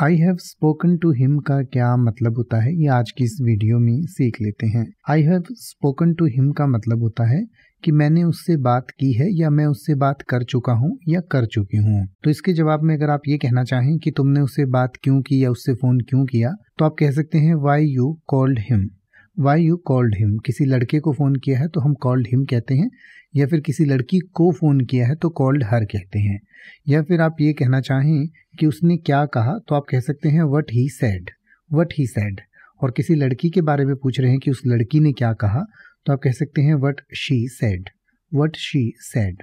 I have spoken to him का क्या मतलब होता है ये आज की इस वीडियो में सीख लेते हैं I have spoken to him का मतलब होता है कि मैंने उससे बात की है या मैं उससे बात कर चुका हूँ या कर चुकी हूँ तो इसके जवाब में अगर आप ये कहना चाहें कि तुमने उससे बात क्यों की या उससे फ़ोन क्यों किया तो आप कह सकते हैं why you called him why you called him किसी लड़के को फ़ोन किया है तो हम कॉल्ड हिम कहते हैं या फिर किसी लड़की को फ़ोन किया है तो कॉल्ड हर कहते हैं या फिर आप ये कहना चाहें कि उसने क्या कहा तो आप कह सकते हैं what he said what he said और किसी लड़की के बारे में पूछ रहे हैं कि उस लड़की ने क्या कहा तो आप कह सकते हैं what she said what she sad